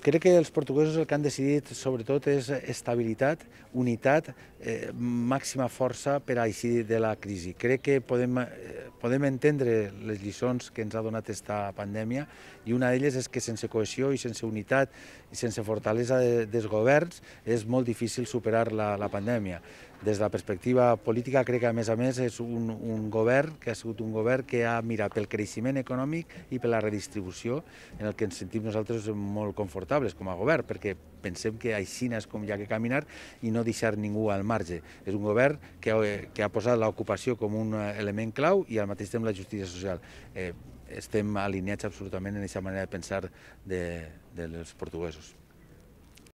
Crec que els portuguesos el que han decidit sobretot és estabilitat, unitat, eh, màxima força per a eixir de la crisi. Crec que podem, eh, podem entendre les lliçons que ens ha donat aquesta pandèmia i una d'elles és que sense cohesió i sense unitat i sense fortalesa de, dels governs és molt difícil superar la, la pandèmia. Des de la perspectiva política, crec que a més a més és un, un govern que ha sigut un govern que ha mirat pel creixement econòmic i per la redistribució, en el que ens sentim nosaltres molt confortables com a govern, perquè pensem que així és com hi ha que caminar i no deixar ningú al marge. És un govern que ha, que ha posat l'ocupació com un element clau i al mateix temps la justícia social. Eh, estem alineats absolutament en aquesta manera de pensar de, dels portuguesos.